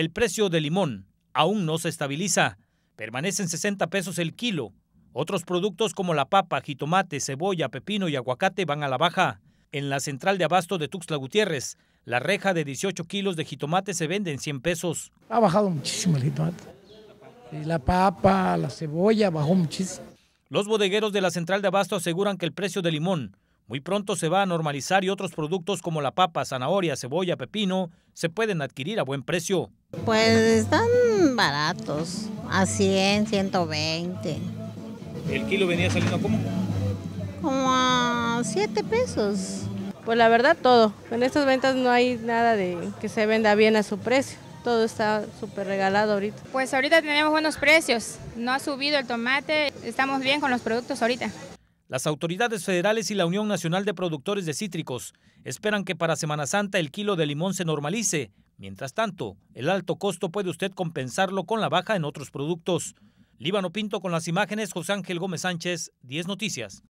El precio del limón aún no se estabiliza. permanecen 60 pesos el kilo. Otros productos como la papa, jitomate, cebolla, pepino y aguacate van a la baja. En la central de abasto de Tuxtla Gutiérrez, la reja de 18 kilos de jitomate se vende en 100 pesos. Ha bajado muchísimo el jitomate. La papa, la cebolla bajó muchísimo. Los bodegueros de la central de abasto aseguran que el precio del limón muy pronto se va a normalizar y otros productos como la papa, zanahoria, cebolla, pepino se pueden adquirir a buen precio. Pues están baratos, a 100, 120. ¿El kilo venía saliendo cómo? Como a 7 pesos. Pues la verdad todo, en estas ventas no hay nada de que se venda bien a su precio. Todo está súper regalado ahorita. Pues ahorita tenemos buenos precios, no ha subido el tomate, estamos bien con los productos ahorita. Las autoridades federales y la Unión Nacional de Productores de Cítricos esperan que para Semana Santa el kilo de limón se normalice. Mientras tanto, el alto costo puede usted compensarlo con la baja en otros productos. Líbano Pinto con las imágenes, José Ángel Gómez Sánchez, 10 Noticias.